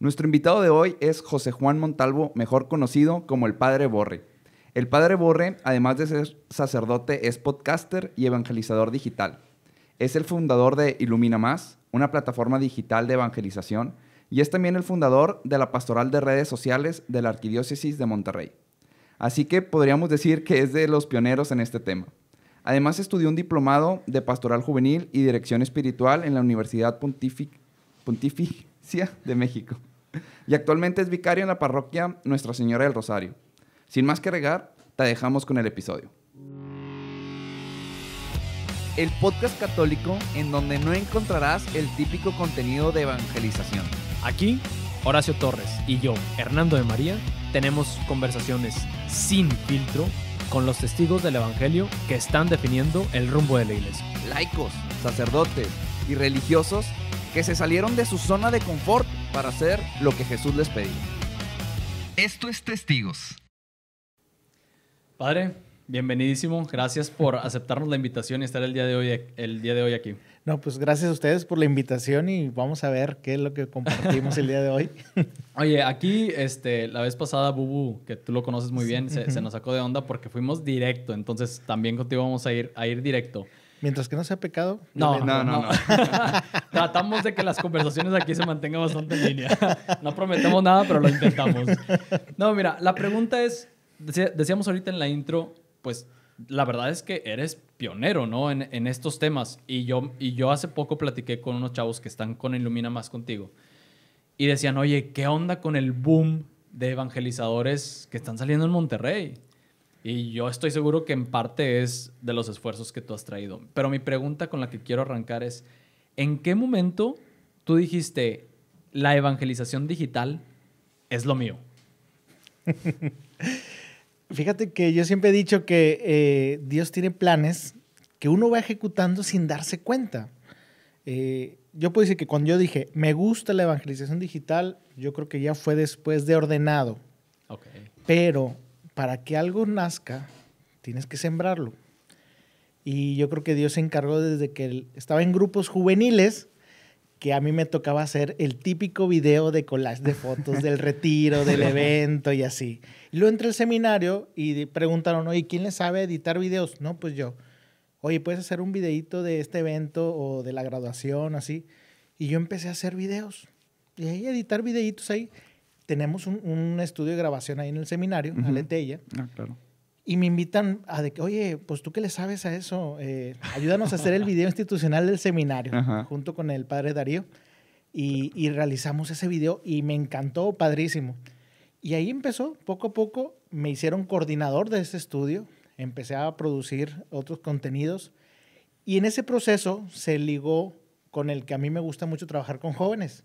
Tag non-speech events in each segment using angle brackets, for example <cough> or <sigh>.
Nuestro invitado de hoy es José Juan Montalvo, mejor conocido como el Padre Borre. El Padre Borre, además de ser sacerdote, es podcaster y evangelizador digital. Es el fundador de Ilumina Más, una plataforma digital de evangelización, y es también el fundador de la Pastoral de Redes Sociales de la Arquidiócesis de Monterrey. Así que podríamos decir que es de los pioneros en este tema. Además estudió un diplomado de Pastoral Juvenil y Dirección Espiritual en la Universidad Pontificia de México y actualmente es vicario en la parroquia Nuestra Señora del Rosario. Sin más que regar, te dejamos con el episodio. El podcast católico en donde no encontrarás el típico contenido de evangelización. Aquí, Horacio Torres y yo, Hernando de María, tenemos conversaciones sin filtro con los testigos del Evangelio que están definiendo el rumbo de la iglesia. Laicos, sacerdotes y religiosos que se salieron de su zona de confort para hacer lo que Jesús les pedía. Esto es Testigos. Padre, bienvenidísimo. Gracias por <laughs> aceptarnos la invitación y estar el día de hoy, el día de hoy aquí. No, pues gracias a ustedes por la invitación y vamos a ver qué es lo que compartimos el día de hoy. <laughs> Oye, aquí este, la vez pasada, Bubu, que tú lo conoces muy bien, se, nos sacó de onda porque fuimos directo, entonces también contigo vamos a ir, a ir directo. Mientras que no sea pecado. No, no, no. <laughs> Tratamos de que las conversaciones aquí se mantengan bastante en línea. No prometemos nada, pero lo intentamos. No, mira, la pregunta es, decíamos ahorita en la intro, pues la verdad es que eres pionero, ¿no? En, estos temas. Y yo, y yo hace poco platiqué con unos chavos que están con Ilumina Más contigo. Y decían, oye, ¿qué onda con el boom de evangelizadores que están saliendo en Monterrey? Y yo estoy seguro que en parte es de los esfuerzos que tú has traído. Pero mi pregunta con la que quiero arrancar es, ¿en qué momento tú dijiste, la evangelización digital es lo mío? <laughs> Fíjate que yo siempre he dicho que eh, Dios tiene planes que uno va ejecutando sin darse cuenta. Eh, yo puedo decir que cuando yo dije, me gusta la evangelización digital, yo creo que ya fue después de ordenado. Okay. Pero para que algo nazca, tienes que sembrarlo. Y yo creo que Dios se encargó desde que estaba en grupos juveniles, que a mí me tocaba hacer el típico video de collage de fotos del retiro, del evento y así. Y luego entré al seminario y preguntaron, oye, ¿quién le sabe editar videos? No, pues yo. Oye, ¿puedes hacer un videito de este evento o de la graduación, así? Y yo empecé a hacer videos. Y ahí editar videitos ahí tenemos un, estudio de grabación ahí en el seminario, uh -huh. Ah, claro. Y me invitan a de que, oye, pues tú qué le sabes a eso, eh, ayúdanos a hacer el video institucional del seminario, junto con el padre Darío. Y, y, realizamos ese video y me encantó, padrísimo. Y ahí empezó, poco a poco me hicieron coordinador de ese estudio, empecé a producir otros contenidos y en ese proceso se ligó con el que a mí me gusta mucho trabajar con jóvenes.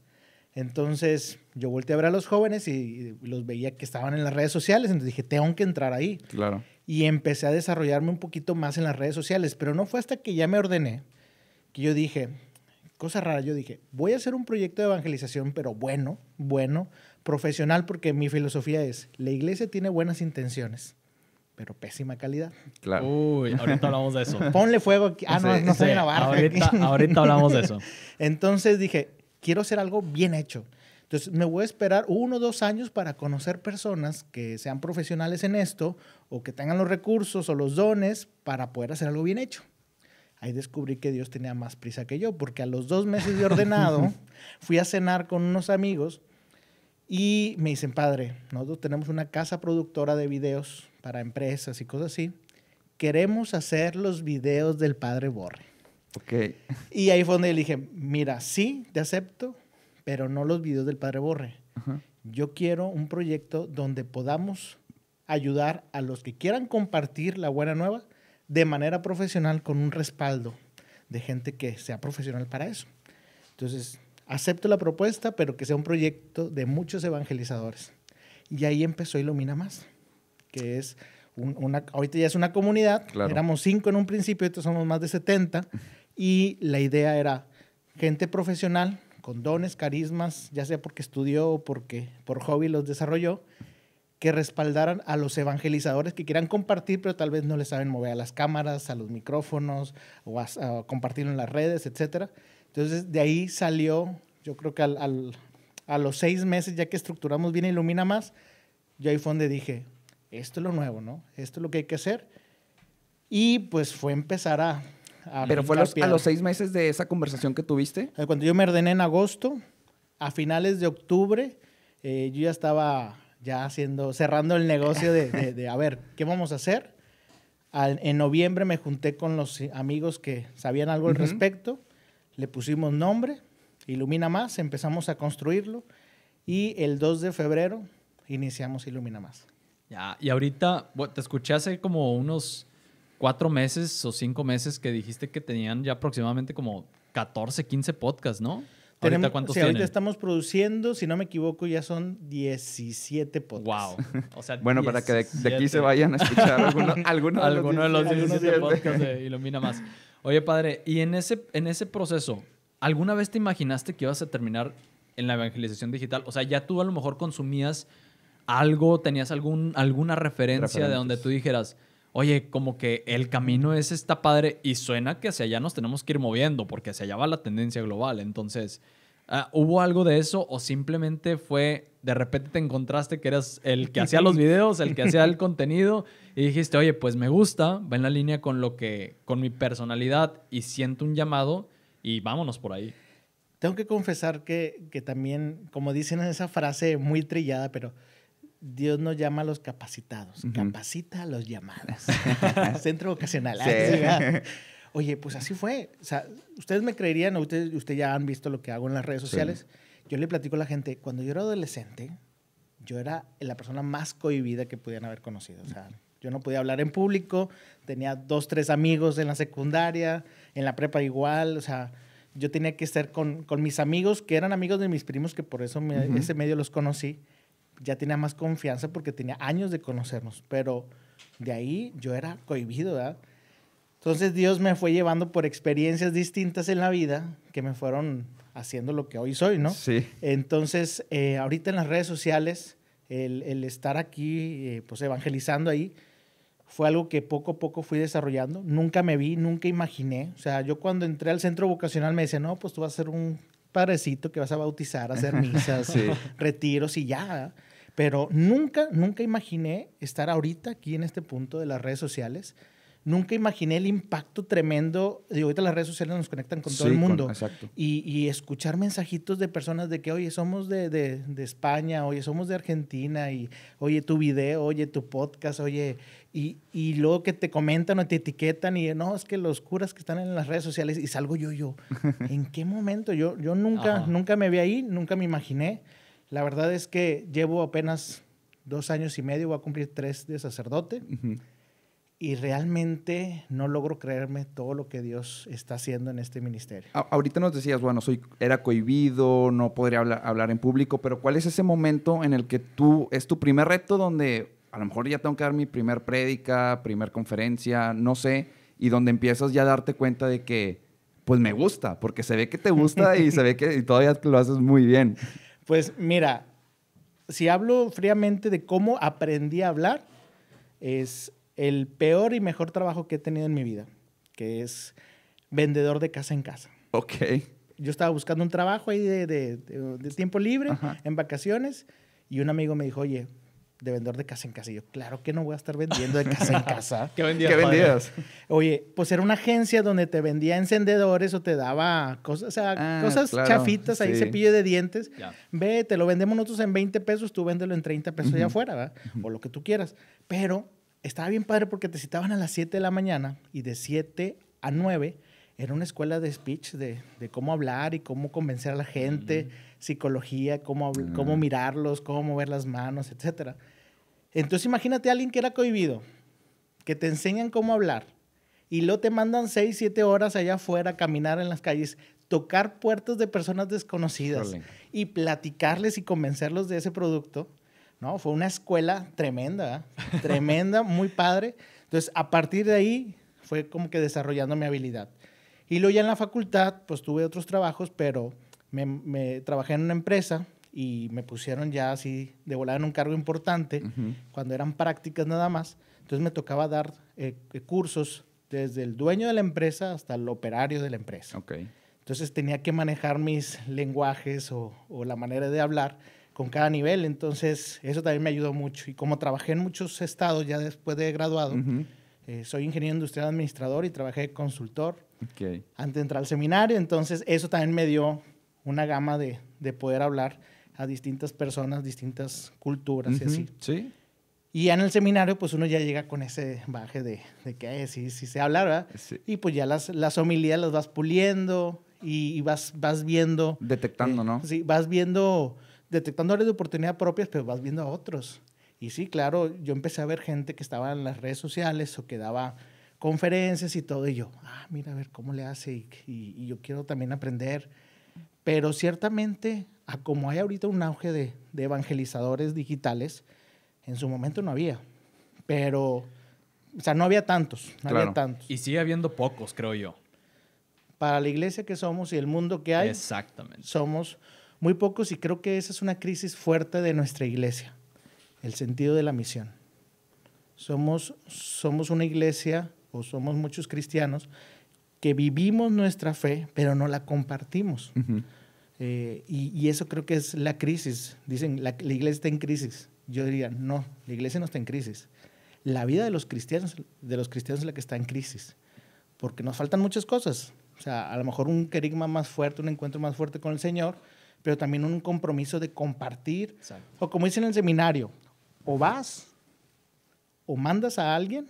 Entonces yo volteé a ver a los jóvenes y, los veía que estaban en las redes sociales, entonces dije, tengo que entrar ahí. Claro. Y empecé a desarrollarme un poquito más en las redes sociales, pero no fue hasta que ya me ordené que yo dije, cosa rara, yo dije, voy a hacer un proyecto de evangelización, pero bueno, bueno, profesional, porque mi filosofía es, la iglesia tiene buenas intenciones pero pésima calidad. Claro. Uy, ahorita hablamos de eso. Ponle fuego aquí. Ah, no, no soy una a ahorita hablamos de eso. <laughs> Entonces dije, quiero hacer algo bien hecho. Entonces, me voy a esperar uno o dos años para conocer personas que sean profesionales en esto o que tengan los recursos o los dones para poder hacer algo bien hecho. Ahí descubrí que Dios tenía más prisa que yo, porque a los dos meses de ordenado <laughs> fui a cenar con unos amigos y me dicen, padre, nosotros tenemos una casa productora de videos para empresas y cosas así. Queremos hacer los videos del padre Borre. Y ahí fue donde le dije, mira, sí, te acepto, pero no los videos del Padre Borre. Yo quiero un proyecto donde podamos ayudar a los que quieran compartir la buena nueva de manera profesional con un respaldo de gente que sea profesional para eso. Entonces, acepto la propuesta, pero que sea un proyecto de muchos evangelizadores. Y ahí empezó Ilumina Más, que es una, ahorita ya es una comunidad, éramos cinco en un principio, ahorita somos más de 70. Y la idea era gente profesional con dones, carismas, ya sea porque estudió o porque por hobby los desarrolló, que respaldaran a los evangelizadores que quieran compartir, pero tal vez no les saben mover a las cámaras, a los micrófonos o a, en las redes, etc. Entonces, de ahí salió, yo creo que a los seis meses, ya que estructuramos bien Ilumina Más, yo ahí fue donde dije, esto es lo nuevo, ¿no? Esto es lo que hay que hacer. Y pues fue empezar a pero fue a los seis meses de esa conversación que tuviste. Cuando yo me ordené en agosto, a finales de octubre, eh, yo ya estaba ya haciendo, cerrando el negocio de, a ver, ¿qué vamos a hacer? en noviembre me junté con los amigos que sabían algo al respecto, le pusimos nombre, Ilumina Más, empezamos a construirlo y el 2 de febrero iniciamos Ilumina Más. Ya, y ahorita, te escuché hace como unos cuatro meses o cinco meses que dijiste que tenían ya aproximadamente como 14, 15 podcasts, ¿no? ¿Ahorita cuántos Ahorita estamos produciendo, si no me equivoco, ya son 17 podcasts. Wow. O sea, <laughs> bueno, para que de, aquí se vayan a escuchar algunos <laughs> alguno, de los 17, podcasts de Ilumina Más. Oye, padre, y en ese, en ese proceso, ¿alguna vez te imaginaste que ibas a terminar en la evangelización digital? O sea, ya tú a lo mejor consumías algo, tenías algún, alguna referencia de donde tú dijeras, oye, como que el camino es esta padre y suena que hacia allá nos tenemos que ir moviendo porque hacia allá va la tendencia global. Entonces, ah, ¿hubo algo de eso o simplemente fue de repente te encontraste que eras el que hacía los <laughs> videos, el que hacía el contenido y dijiste, oye, pues me gusta, va en la línea con lo que, con mi personalidad y siento un llamado y vámonos por ahí? Tengo que confesar que, que también, como dicen esa frase muy trillada, pero Dios no llama a los capacitados, capacita a los llamadas, <laughs> Centro vocacional. Ah, Oye, pues así fue. ustedes me creerían, ustedes, ya han visto lo que hago en las redes sociales. Yo le platico a la gente, cuando yo era adolescente, yo era la persona más cohibida que pudieran haber conocido. yo no podía hablar en público, tenía dos, tres amigos en la secundaria, en la prepa igual, o sea, yo tenía que estar con, mis amigos, que eran amigos de mis primos, que por eso en ese medio los conocí, ya tenía más confianza porque tenía años de conocernos, pero de ahí yo era cohibido, ¿verdad? Entonces Dios me fue llevando por experiencias distintas en la vida que me fueron haciendo lo que hoy soy, ¿no? Sí. Entonces, eh, ahorita en las redes sociales, el, estar aquí, eh, pues evangelizando ahí, fue algo que poco a poco fui desarrollando. Nunca me vi, nunca imaginé. O sea, yo cuando entré al centro vocacional me decían, no, pues tú vas a ser un padrecito que vas a bautizar, hacer <laughs> misas, retiros y ya. Pero nunca, nunca imaginé estar ahorita aquí en este punto de las redes sociales. Nunca imaginé el impacto tremendo. Digo, ahorita las redes sociales nos conectan con todo el mundo. Y, y, escuchar mensajitos de personas de que, oye, somos de, de, de, España, oye, somos de Argentina, y oye, tu video, oye, tu podcast, oye, y, y, luego que te comentan o te etiquetan y no, es que los curas que están en las redes sociales y salgo yo, yo. <laughs> ¿En qué momento? Yo, yo nunca, nunca me vi ahí, nunca me imaginé. La verdad es que llevo apenas dos años y medio, voy a cumplir tres de sacerdote. Y realmente no logro creerme todo lo que Dios está haciendo en este ministerio. ahorita nos decías, bueno, soy, era cohibido, no podría hablar, en público, pero ¿cuál es ese momento en el que tú, es tu primer reto donde a lo mejor ya tengo que dar mi primer prédica, primer conferencia, no sé, y donde empiezas ya a darte cuenta de que, pues me gusta, porque se ve que te gusta y se ve que y todavía lo haces muy bien. <laughs> Pues mira, si hablo fríamente de cómo aprendí a hablar, es el peor y mejor trabajo que he tenido en mi vida, que es vendedor de casa en casa. Ok. Yo estaba buscando un trabajo ahí de, tiempo libre, en vacaciones, y un amigo me dijo, oye, de vendedor de casa en casa. Y yo, claro que no voy a estar vendiendo de casa en casa. <laughs> ¿Qué vendías? ¿Qué vendías? Oye, pues era una agencia donde te vendía encendedores o te daba cosas, o sea, ah, cosas chafitas, ahí cepillo de dientes. Ve, te lo vendemos nosotros en 20 pesos, tú véndelo en 30 pesos allá afuera, O lo que tú quieras. Pero estaba bien padre porque te citaban a las 7 de la mañana y de 7 a 9 era una escuela de speech, de, cómo hablar y cómo convencer a la gente, psicología, cómo, ah. cómo mirarlos, cómo mover las manos, etc. Entonces imagínate a alguien que era cohibido, que te enseñan cómo hablar y lo te mandan seis, siete horas allá afuera a caminar en las calles, tocar puertas de personas desconocidas y platicarles y convencerlos de ese producto. No, fue una escuela tremenda, ¿eh? tremenda, muy padre. Entonces, a partir de ahí fue como que desarrollando mi habilidad. Y luego ya en la facultad, pues tuve otros trabajos, pero me trabajé en una empresa y me pusieron ya así de volar en un cargo importante, cuando eran prácticas nada más. Entonces me tocaba dar eh, eh, cursos desde el dueño de la empresa hasta el operario de la empresa. Entonces tenía que manejar mis lenguajes o, la manera de hablar con cada nivel. Entonces eso también me ayudó mucho. Y como trabajé en muchos estados ya después de graduado, eh, soy ingeniero industrial administrador y trabajé de consultor antes de entrar al seminario. Entonces eso también me dio una gama de, de poder hablar a distintas personas, distintas culturas y así. Sí. Y ya en el seminario, pues uno ya llega con ese baje de, de que eh, sí, sí se habla, ¿verdad? Sí. Y pues ya las, las homilías las vas puliendo y, vas, vas viendo. Detectando, eh, ¿no? Sí, vas viendo, detectando áreas de oportunidad propias, pero vas viendo a otros. Y sí, claro, yo empecé a ver gente que estaba en las redes sociales o que daba conferencias y todo, y yo, ah, mira, a ver cómo le hace, y yo quiero también aprender. Pero ciertamente a como hay ahorita un auge de, evangelizadores digitales, en su momento no había, pero, o sea, no había tantos, no había tantos. Y sigue habiendo pocos, creo yo. Para la iglesia que somos y el mundo que hay, Exactamente. somos muy pocos y creo que esa es una crisis fuerte de nuestra iglesia, el sentido de la misión. Somos, somos una iglesia o somos muchos cristianos que vivimos nuestra fe, pero no la compartimos. Eh, y, eso creo que es la crisis. Dicen, la, iglesia está en crisis. Yo diría, no, la iglesia no está en crisis. La vida de los cristianos, de los cristianos es la que está en crisis, porque nos faltan muchas cosas. O sea, a lo mejor un querigma más fuerte, un encuentro más fuerte con el Señor, pero también un compromiso de compartir. O como dicen en el seminario, o vas, o mandas a alguien,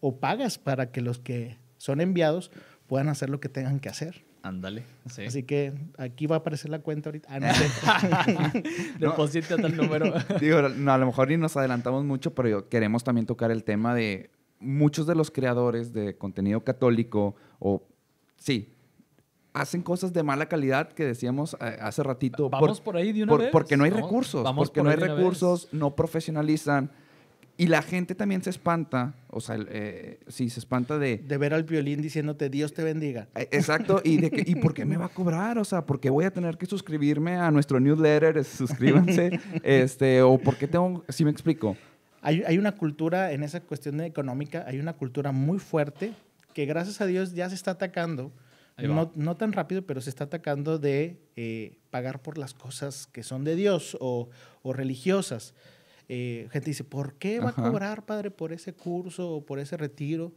o pagas para que los que son enviados puedan hacer lo que tengan que hacer. Ándale. Sí. Así que aquí va a aparecer la cuenta ahorita. Ah, no sé. <laughs> Deposite <laughs> no, tal número. digo, a lo mejor ni nos adelantamos mucho, pero queremos también tocar el tema de muchos de los creadores de contenido católico o sí, hacen cosas de mala calidad que decíamos eh, hace ratito. Vamos por, ahí de una Porque no hay recursos. Vamos porque no hay recursos, no profesionalizan. Y la gente también se espanta, o sea, eh, sí, se espanta de... De ver al violín diciéndote, Dios te bendiga. Eh, exacto, y de por qué me va a cobrar? O sea, ¿por qué voy a tener que suscribirme a nuestro newsletter? <laughs> Suscríbanse. este, o ¿por qué tengo...? Si me explico. Hay, una cultura, en esa cuestión económica, hay una cultura muy fuerte que gracias a Dios ya se está atacando. No, tan rápido, pero se está atacando de eh, pagar por las cosas que son de Dios o religiosas. Eh, gente dice, ¿por qué va a cobrar, padre, por ese curso o por ese retiro?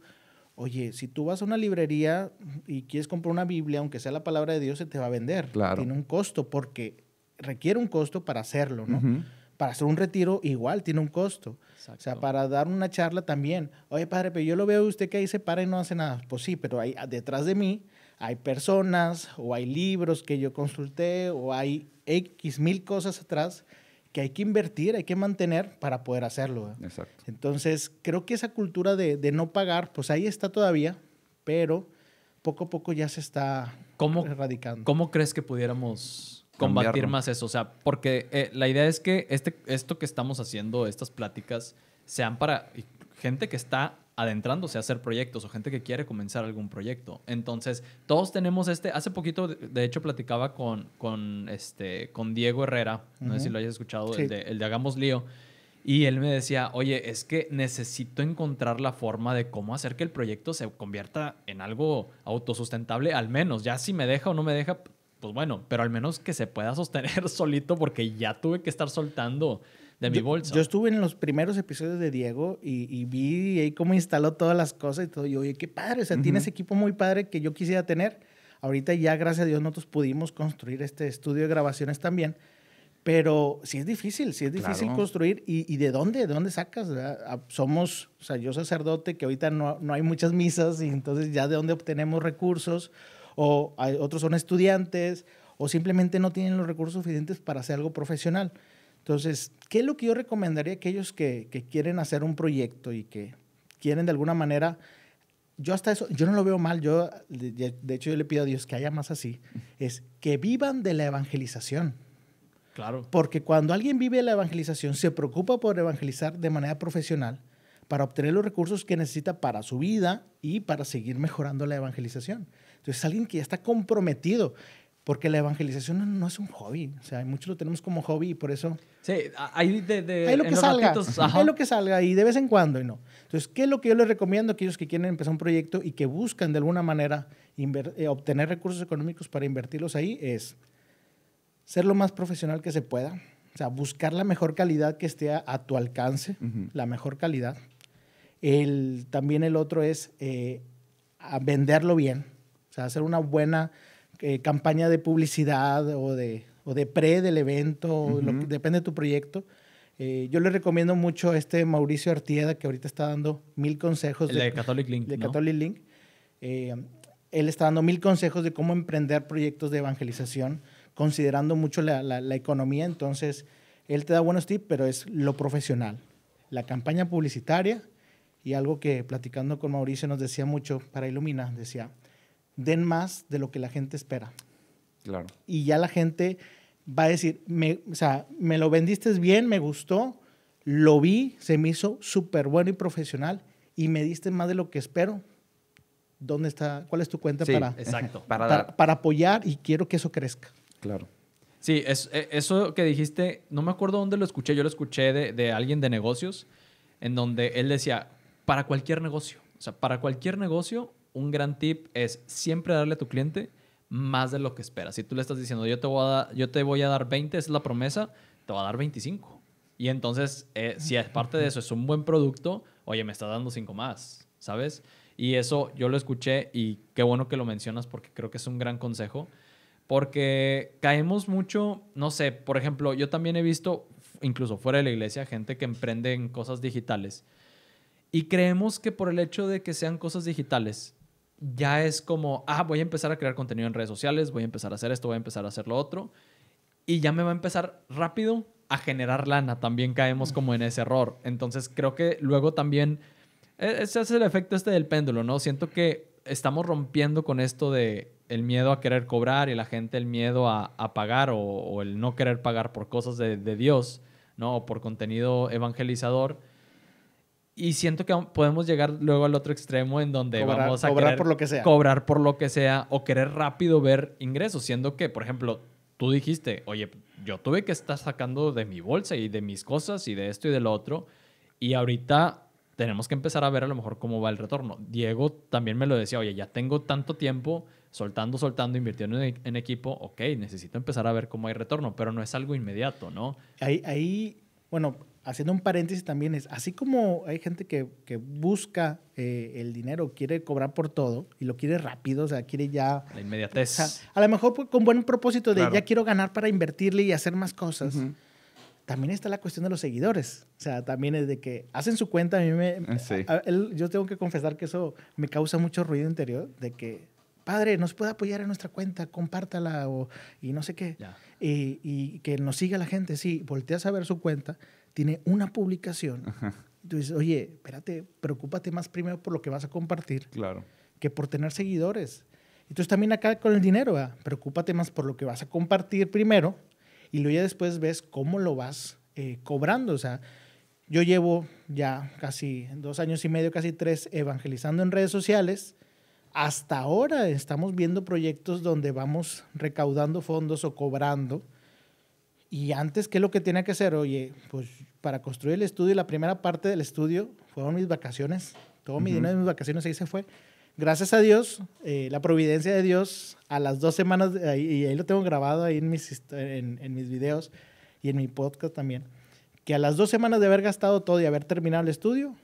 Oye, si tú vas a una librería y quieres comprar una Biblia, aunque sea la palabra de Dios, se te va a vender. Claro. Tiene un costo porque requiere un costo para hacerlo, ¿no? Para hacer un retiro igual tiene un costo. O sea, para dar una charla también. Oye, padre, pero yo lo veo usted que ahí se para y no hace nada. Pues sí, pero detrás de mí hay personas o hay libros que yo consulté o hay X mil cosas atrás que hay que invertir, hay que mantener para poder hacerlo. Exacto. Entonces, creo que esa cultura de, no pagar, pues ahí está todavía, pero poco a poco ya se está erradicando. ¿Cómo crees que pudiéramos combatir más eso? O sea, porque eh, la idea es que este, esto que estamos haciendo, estas pláticas, sean para gente que está adentrándose a hacer proyectos o gente que quiere comenzar algún proyecto. Entonces, todos tenemos este, hace poquito, de hecho, platicaba con, con, este, con Diego Herrera, no sé si lo hayas escuchado, el de Hagamos Lío, y él me decía, oye, es que necesito encontrar la forma de cómo hacer que el proyecto se convierta en algo autosustentable, al menos, ya si me deja o no me deja, pues bueno, pero al menos que se pueda sostener <laughs> solito porque ya tuve que estar soltando de mi yo, bolsa. Yo estuve en los primeros episodios de Diego y, vi ahí cómo instaló todas las cosas y todo. Y oye, qué padre, o sea, tiene ese equipo muy padre que yo quisiera tener. Ahorita ya, gracias a Dios, nosotros pudimos construir este estudio de grabaciones también. Pero sí es difícil, sí es difícil construir. ¿Y, de dónde? ¿De dónde sacas? Ah, somos, o sea, yo sacerdote, que ahorita no, no, hay muchas misas, y entonces ya de dónde obtenemos recursos, o otros son estudiantes, o simplemente no tienen los recursos suficientes para hacer algo profesional. Entonces, ¿qué es lo que yo recomendaría a aquellos que, quieren hacer un proyecto y que quieren de alguna manera yo hasta eso, yo no lo veo mal, yo, de, hecho yo le pido a Dios que haya más así, es que vivan de la evangelización. Claro. Porque cuando alguien vive la evangelización, se preocupa por evangelizar de manera profesional para obtener los recursos que necesita para su vida y para seguir mejorando la evangelización. Entonces, alguien que ya está comprometido porque la evangelización no, es un hobby. O sea, muchos lo tenemos como hobby y por eso... Sí, hay de... de hay lo que salga. hay lo que salga y de vez en cuando y no. Entonces, ¿qué es lo que yo les recomiendo a aquellos que quieren empezar un proyecto y que buscan de alguna manera eh, obtener recursos económicos para invertirlos ahí? Es ser lo más profesional que se pueda. O sea, buscar la mejor calidad que esté a, tu alcance, la mejor calidad. El, también el otro es eh, venderlo bien. O sea, hacer una buena eh, campaña de publicidad o de, o de pre del evento, depende de tu proyecto. Eh, yo le recomiendo mucho a este Mauricio Artieda, que ahorita está dando mil consejos. El de, de, Catholic Link. De Catholic Link. Eh, él está dando mil consejos de cómo emprender proyectos de evangelización, considerando mucho la, la, la economía. Entonces, él te da buenos tips, pero es lo profesional. La campaña publicitaria y algo que platicando con Mauricio nos decía mucho para Ilumina, decía, den más de lo que la gente espera. Claro. Y ya la gente va a decir, me, o sea, me lo vendiste bien, me gustó, lo vi, se me hizo súper bueno y profesional y me diste más de lo que espero. ¿Dónde está? ¿Cuál es tu cuenta para, <laughs> para, apoyar y quiero que eso crezca? Claro. Sí, es, e, eso que dijiste, no me acuerdo dónde lo escuché, yo lo escuché de, de alguien de negocios, en donde él decía, para cualquier negocio, o sea, para cualquier negocio un gran tip es siempre darle a tu cliente más de lo que espera. Si tú le estás diciendo, yo te voy a, dar, yo 20, esa es la promesa, te va a dar 25. Y entonces, eh, si es parte de eso, es un buen producto, oye, me está dando 5 más, ¿sabes? Y eso yo lo escuché y qué bueno que lo mencionas porque creo que es un gran consejo. Porque caemos mucho, no sé, por ejemplo, yo también he visto, incluso fuera de la iglesia, gente que emprende en cosas digitales. Y creemos que por el hecho de que sean cosas digitales, ya es como, ah, voy a empezar a crear contenido en redes sociales, voy a empezar a hacer esto, voy a empezar a hacer lo otro. Y ya me va a empezar rápido a generar lana. También caemos como en ese error. Entonces creo que luego también, e, ese es el efecto este del péndulo, ¿no? Siento que estamos rompiendo con esto de el miedo a querer cobrar y la gente el miedo a, pagar o, el no querer pagar por cosas de, de Dios, ¿no? O por contenido evangelizador y siento que podemos llegar luego al otro extremo en donde vamos a cobrar por lo que sea. cobrar por lo que sea o querer rápido ver ingresos, siendo que, por ejemplo, tú dijiste, oye, yo tuve que estar sacando de mi bolsa y de mis cosas y de esto y de lo otro, y ahorita tenemos que empezar a ver a lo mejor cómo va el retorno. Diego también me lo decía, oye, ya tengo tanto tiempo soltando, soltando, invirtiendo en, equipo, ok, necesito empezar a ver cómo hay retorno, pero no es algo inmediato, ¿no? Ahí, ahí bueno, haciendo un paréntesis también es, así como hay gente que, busca eh, el dinero, quiere cobrar por todo y lo quiere rápido, o sea, quiere ya... La inmediatez. a lo mejor con buen propósito de ya quiero ganar para invertirle y hacer más cosas. También está la cuestión de los seguidores. O sea, también es de que hacen su cuenta. A mí me. Ah, yo tengo que confesar que eso me causa mucho ruido interior. De que, padre, nos puede apoyar en nuestra cuenta, compártala o, y no sé qué. Y, y que nos siga la gente. Sí, volteas a ver su cuenta tiene una publicación. Entonces, oye, espérate, preocúpate más primero por lo que vas a compartir claro. que por tener seguidores. Entonces también acá con el dinero, ¿verdad? preocúpate más por lo que vas a compartir primero y luego ya después ves cómo lo vas eh, cobrando. O sea, yo llevo ya casi dos años y medio, casi tres, evangelizando en redes sociales. Hasta ahora estamos viendo proyectos donde vamos recaudando fondos o cobrando y antes, ¿qué es lo que tenía que hacer? Oye, pues para construir el estudio, la primera parte del estudio fueron mis vacaciones. Todo mi dinero de mis vacaciones ahí se fue. Gracias a Dios, eh, la providencia de Dios, a las dos semanas, y ahí lo tengo grabado ahí en mis, en, en mis videos y en mi podcast también, que a las dos semanas de haber gastado todo y haber terminado el estudio,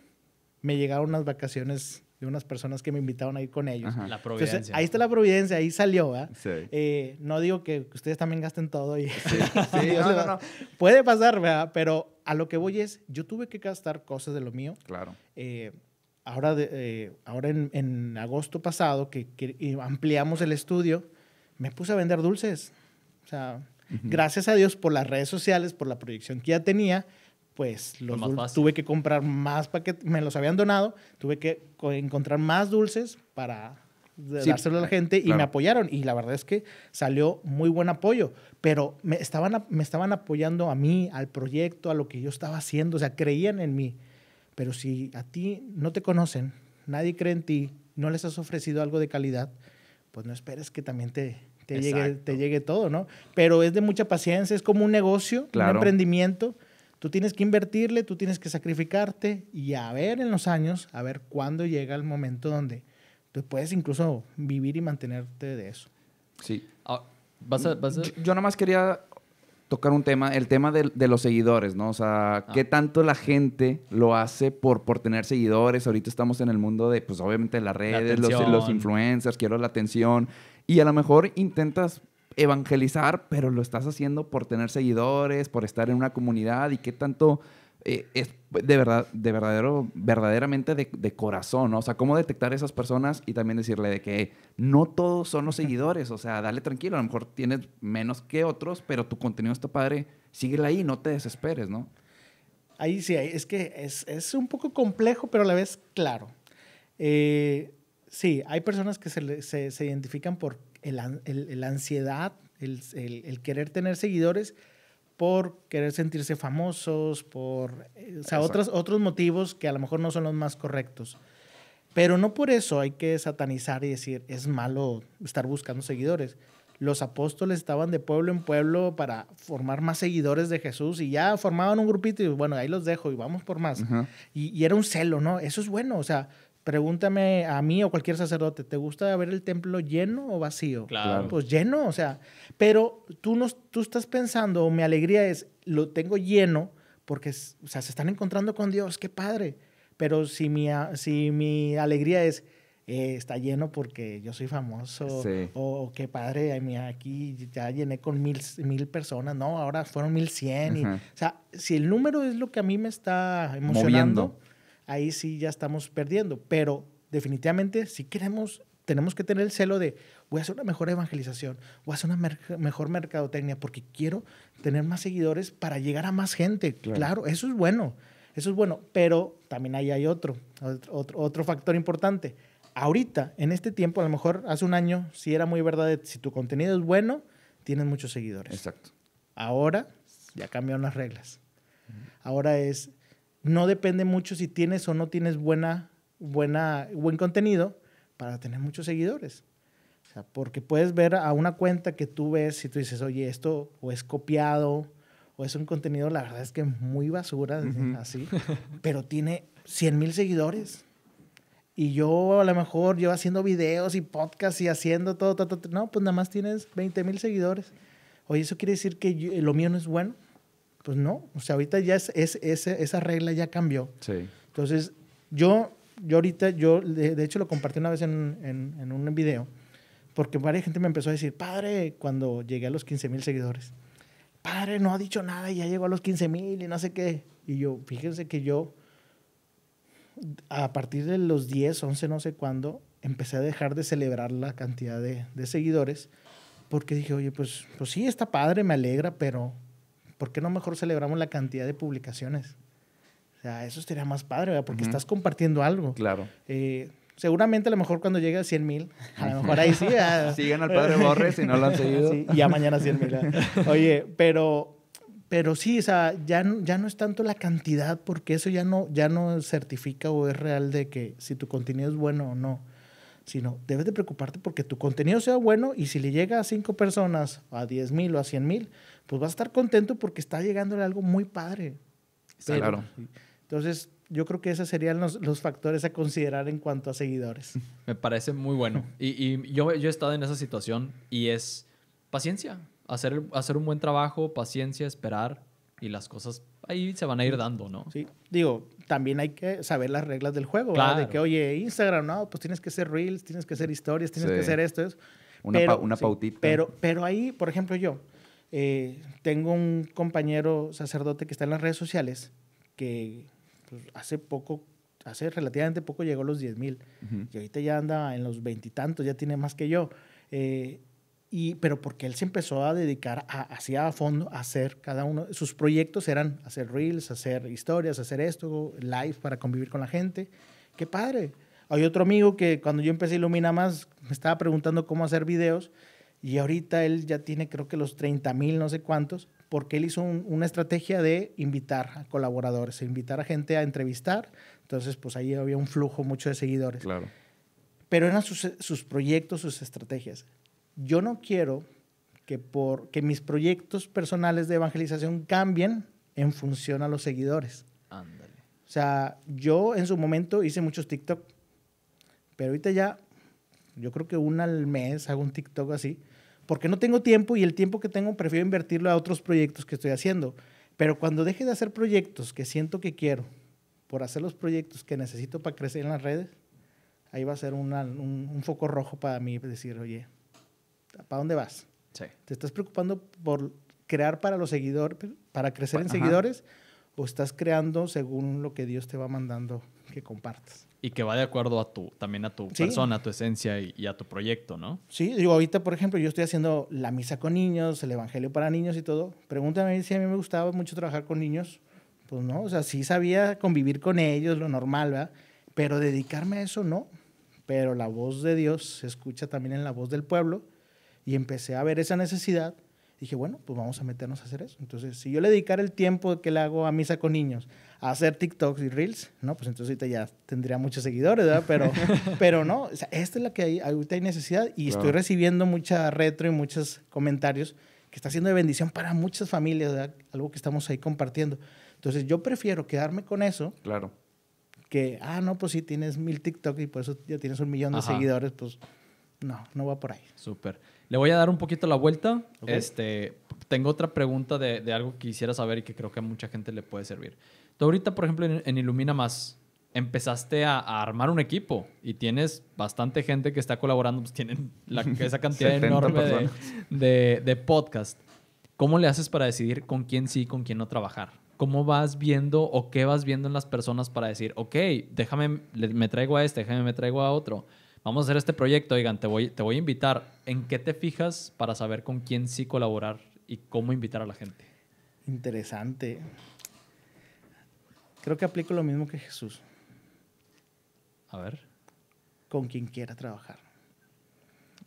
me llegaron unas vacaciones de unas personas que me invitaron a ir con ellos. La providencia. ahí está la providencia, ahí salió, eh, no digo que ustedes también gasten todo y... <laughs> Puede pasar, ¿verdad? Pero a lo que voy es, yo tuve que gastar cosas de lo mío. Claro. Eh, ahora eh, ahora en, agosto pasado, que, ampliamos el estudio, me puse a vender dulces. O sea, gracias a Dios por las redes sociales, por la proyección que ya tenía, pues los tuve que comprar más paquetes, me los habían donado, tuve que encontrar más dulces para sí, a la gente y me apoyaron y la verdad es que salió muy buen apoyo, pero me estaban, me estaban apoyando a mí, al proyecto, a lo que yo estaba haciendo, o sea, creían en mí, pero si a ti no te conocen, nadie cree en ti, no les has ofrecido algo de calidad, pues no esperes que también te, llegue, te llegue, todo, ¿no? Pero es de mucha paciencia, es como un negocio, un emprendimiento Tú tienes que invertirle, tú tienes que sacrificarte y a ver en los años, a ver cuándo llega el momento donde tú puedes incluso vivir y mantenerte de eso. Sí. Ah, a, Yo, nada más quería tocar un tema, el tema de, los seguidores, ¿no? O sea, ah. ¿qué tanto la gente lo hace por, por tener seguidores? Ahorita estamos en el mundo de, pues obviamente, las redes, los, los influencers, quiero la atención. Y a lo mejor intentas evangelizar, pero lo estás haciendo por tener seguidores, por estar en una comunidad y qué tanto eh, es de verdad, de verdadero, verdaderamente de, corazón, ¿no? O sea, cómo detectar esas personas y también decirle de que no todos son los seguidores, o sea, dale tranquilo, a lo mejor tienes menos que otros, pero tu contenido está padre, síguela ahí, no te desesperes, ¿no? Ahí sí, es que es, un poco complejo, pero a la vez claro. Eh, sí, hay personas que se, se identifican por la el, ansiedad, el, querer tener seguidores por querer sentirse famosos, por eh, otros, otros motivos que a lo mejor no son los más correctos. Pero no por eso hay que satanizar y decir, es malo estar buscando seguidores. Los apóstoles estaban de pueblo en pueblo para formar más seguidores de Jesús y ya formaban un grupito y bueno, ahí los dejo y vamos por más. y, y, era un celo, ¿no? Eso es bueno, o sea, pregúntame a mí o cualquier sacerdote, ¿te gusta ver el templo lleno o vacío? Claro. Pues lleno, o sea, pero tú, no, tú estás pensando, o mi alegría es, lo tengo lleno porque, o sea, se están encontrando con Dios, qué padre. Pero si mi, si mi alegría es, eh, está lleno porque yo soy famoso, o qué padre, aquí ya llené con mil, mil personas, no, ahora fueron mil cien. O sea, si el número es lo que a mí me está emocionando, ahí sí ya estamos perdiendo. Pero definitivamente si queremos, tenemos que tener el celo de voy a hacer una mejor evangelización, voy a hacer una mejor mercadotecnia porque quiero tener más seguidores para llegar a más gente. Claro, eso es bueno, eso es bueno, pero también ahí hay otro, otro, factor importante. Ahorita, en este tiempo, a lo mejor hace un año, si era muy verdad, si tu contenido es bueno, tienes muchos seguidores. Exacto. Ahora ya cambiaron las reglas. Ahora es, no depende mucho si tienes o no tienes buena, buena, buen contenido para tener muchos seguidores. porque puedes ver a una cuenta que tú ves y tú dices, oye, esto o es copiado o es un contenido, la verdad es que muy basura, así, <laughs> pero tiene 100 mil seguidores. Y yo a lo mejor yo haciendo videos y podcasts y haciendo todo, no, pues nada más tienes 20 mil seguidores. Oye, eso quiere decir que lo mío no es bueno. Pues no, o sea, ahorita ya es, esa regla ya cambió. Sí. Entonces, yo, yo ahorita, yo de, hecho lo compartí una vez en, un video, porque varias gente me empezó a decir, padre, cuando llegué a los 15 mil seguidores, padre, no ha dicho nada y ya llegó a los 15 mil y no sé qué. Y yo, fíjense que yo, a partir de los 10, 11, no sé cuándo, empecé a dejar de celebrar la cantidad de, de seguidores porque dije, oye, pues, pues sí, está padre, me alegra, pero ¿por qué no mejor celebramos la cantidad de publicaciones? O sea, eso estaría más padre, Porque estás compartiendo algo. Claro. Eh, seguramente a lo mejor cuando llegue a 100 mil, a lo mejor ahí sí. Siguen <laughs> al padre Borre, si no lo han seguido. Sí, y ya mañana 100 mil. <laughs> Oye, pero, pero sí, o sea, ya, ya no es tanto la cantidad, porque eso ya no, ya no certifica o es real de que si tu contenido es bueno o no. Sino debes de preocuparte porque tu contenido sea bueno y si le llega a 5 personas, a 10 mil o a 100 mil, pues vas a estar contento porque está llegándole algo muy padre. Está claro. Entonces, yo creo que esos serían los, factores a considerar en cuanto a seguidores. <laughs> Me parece muy bueno. Y, yo, yo, he estado en esa situación y es paciencia, hacer, hacer un buen trabajo, paciencia, esperar y las cosas ahí se van a ir dando, ¿no? Sí, digo, también hay que saber las reglas del juego, ¿verdad? De que, oye, Instagram, no, pues tienes que ser reels, tienes que hacer historias, tienes que hacer esto, eso. Una, una pautita. pero, pero ahí, por ejemplo, yo, eh, tengo un compañero sacerdote que está en las redes sociales que pues, hace poco, hace relativamente poco llegó a los 10 mil y ahorita ya anda en los veintitantos, ya tiene más que yo. Eh, y, pero porque él se empezó a dedicar a, a fondo a hacer cada uno, sus proyectos eran hacer reels, hacer historias, hacer esto, live para convivir con la gente. ¡Qué padre! Hay otro amigo que cuando yo empecé Ilumina Más me estaba preguntando cómo hacer videos y ahorita él ya tiene creo que los 30 mil, no sé cuántos, porque él hizo una estrategia de invitar a colaboradores, invitar a gente a entrevistar, entonces pues ahí había un flujo mucho de seguidores. Claro. Pero eran sus, proyectos, sus estrategias. Yo no quiero que, por, que mis proyectos personales de evangelización cambien en función a los seguidores. Ándale. O sea, yo en su momento hice muchos TikTok, pero ahorita ya, yo creo que una al mes hago un TikTok así, porque no tengo tiempo y el tiempo que tengo prefiero invertirlo a otros proyectos que estoy haciendo. Pero cuando deje de hacer proyectos que siento que quiero, por hacer los proyectos que necesito para crecer en las redes, ahí va a ser un, foco rojo para mí decir, oye, ¿para dónde vas? ¿Te estás preocupando por crear para los seguidores, para crecer en seguidores, o estás creando según lo que Dios te va mandando que compartas. Y que va de acuerdo a tu, también a tu persona, a tu esencia y, y, a tu proyecto, ¿no? Sí, digo, ahorita, por ejemplo, yo estoy haciendo la misa con niños, el evangelio para niños y todo. Pregúntame si a mí me gustaba mucho trabajar con niños. Pues no, o sea, sí sabía convivir con ellos, lo normal, ¿verdad? Pero dedicarme a eso, no. Pero la voz de Dios se escucha también en la voz del pueblo y empecé a ver esa necesidad dije, bueno, pues vamos a meternos a hacer eso. Entonces, si yo le dedicara el tiempo que le hago a misa con niños, hacer TikToks y Reels, ¿no? Pues entonces ahorita ya tendría muchos seguidores, ¿verdad? Pero, <laughs> pero no, o sea, esta es la que hay, ahorita hay necesidad y estoy recibiendo mucha retro y muchos comentarios que está siendo de bendición para muchas familias, ¿verdad? Algo que estamos ahí compartiendo. Entonces yo prefiero quedarme con eso. Claro. Que, ah, no, pues si tienes mil TikTok y por eso ya tienes un millón de seguidores, pues no, no va por ahí. Súper. Le voy a dar un poquito la vuelta. Este, tengo otra pregunta de, de, algo que quisiera saber y que creo que a mucha gente le puede servir. Tú ahorita, por ejemplo, en, Illumina Más, empezaste a, armar un equipo y tienes bastante gente que está colaborando, pues tienen la, <laughs> esa cantidad enorme de, podcast. ¿Cómo le haces para decidir con quién sí y con quién no trabajar? ¿Cómo vas viendo o qué vas viendo en las personas para decir, ok, déjame, me traigo a este, déjame, me traigo a otro? Vamos a hacer este proyecto, oigan, te voy, te voy a invitar. ¿En qué te fijas para saber con quién sí colaborar y cómo invitar a la gente? Interesante. Creo que aplico lo mismo que Jesús. A ver. Con quien quiera trabajar.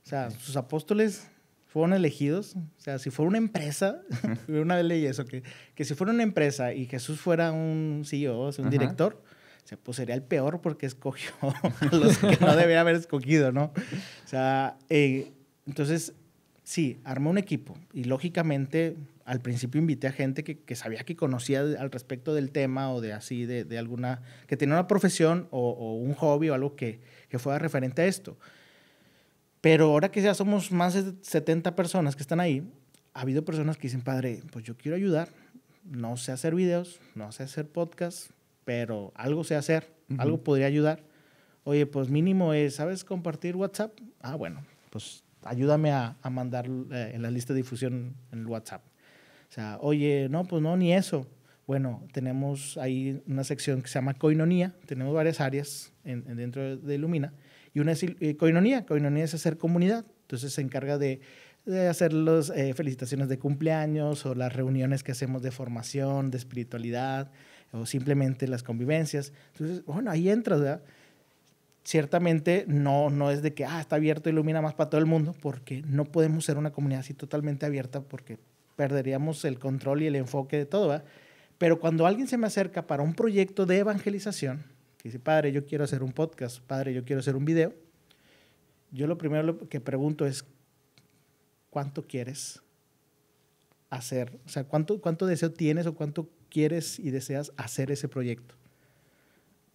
O sea, sus apóstoles fueron elegidos. O sea, si fuera una empresa, <laughs> <laughs> una vez leí eso, que, que si fuera una empresa y Jesús fuera un CEO, un director, pues sería el peor porque escogió <laughs> a los que no debía haber escogido, ¿no? O sea, eh, entonces sí, armé un equipo y lógicamente al principio invité a gente que, sabía que conocía al respecto del tema o de así, de, alguna, que tenía una profesión o, un hobby o algo que, que, fuera referente a esto. Pero ahora que ya somos más de 70 personas que están ahí, ha habido personas que dicen, padre, pues yo quiero ayudar, no sé hacer videos, no sé hacer podcast, pero algo sé hacer, algo podría ayudar. Oye, pues mínimo es, ¿sabes compartir WhatsApp? Ah, bueno, pues ayúdame a, mandar eh, en la lista de difusión en WhatsApp. O sea, oye, no, pues no, ni eso. Bueno, tenemos ahí una sección que se llama coinonía, tenemos varias áreas en, dentro de Ilumina, y una es eh, coinonía, coinonía es hacer comunidad, entonces se encarga de, hacer las eh, felicitaciones de cumpleaños o las reuniones que hacemos de formación, de espiritualidad, o simplemente las convivencias. Entonces, bueno, ahí entras, ¿verdad? ciertamente no, no es de que ah, está abierto, ilumina más para todo el mundo, porque no podemos ser una comunidad así totalmente abierta porque perderíamos el control y el enfoque de todo. Pero cuando alguien se me acerca para un proyecto de evangelización, que dice, padre, yo quiero hacer un podcast, padre, yo quiero hacer un video, yo lo primero que pregunto es, ¿cuánto quieres hacer? O sea, ¿cuánto, cuánto deseo tienes o cuánto quieres y deseas hacer ese proyecto?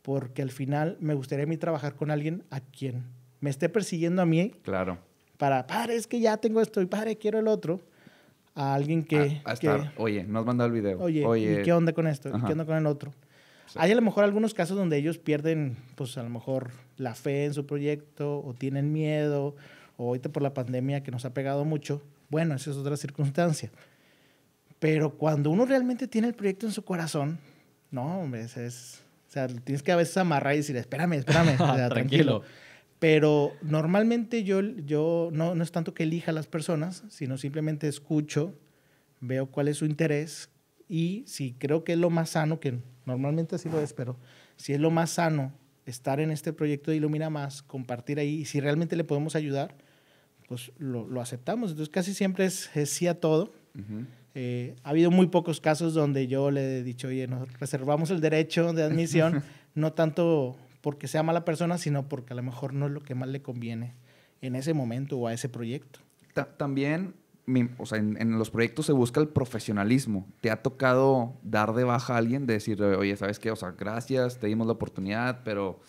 porque al final me gustaría a mí trabajar con alguien a quien me esté persiguiendo a mí. Claro. Para, padre, es que ya tengo esto y padre, quiero el otro. A alguien que. A, oye, nos manda el video. Oye, oye. ¿y qué onda con esto? ¿Y qué onda con el otro? Hay a lo mejor algunos casos donde ellos pierden, pues a lo mejor la fe en su proyecto o tienen miedo o ahorita por la pandemia que nos ha pegado mucho. Bueno, esa es otra circunstancia. Pero cuando uno realmente tiene el proyecto en su corazón, no, hombre, es o sea, tienes que a veces amarrar y decir, espérame, espérame, <laughs> o tranquilo. Pero normalmente yo, yo no, no es tanto que elija a las personas, sino simplemente escucho, veo cuál es su interés y si creo que es lo más sano, que normalmente así lo es, pero si es lo más sano estar en este proyecto de Ilumina Más, compartir ahí, y si realmente le podemos ayudar, pues lo, lo aceptamos. Entonces casi siempre es, sí a todo. Eh, ha habido muy pocos casos donde yo le he dicho, oye, nos reservamos el derecho de admisión, <laughs> no tanto porque sea mala persona, sino porque a lo mejor no es lo que más le conviene en ese momento o a ese proyecto. también, o sea, en, los proyectos se busca el profesionalismo. ¿Te ha tocado dar de baja a alguien, decirle, decir, oye, ¿sabes qué? O sea, gracias, te dimos la oportunidad, pero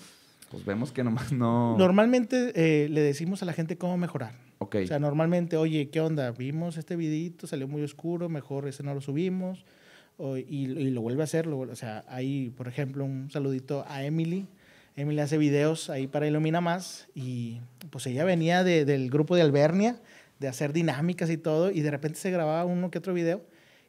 pues vemos que nomás no... Normalmente eh, le decimos a la gente cómo mejorar. ok O sea, normalmente, oye, ¿qué onda? Vimos este videito, salió muy oscuro, mejor ese no lo subimos. y, lo vuelve a hacer. o sea, hay, por ejemplo, un saludito a Emily. Emily hace videos ahí para Ilumina Más. Y pues ella venía del grupo de Albernia, de hacer dinámicas y todo. Y de repente se grababa uno que otro video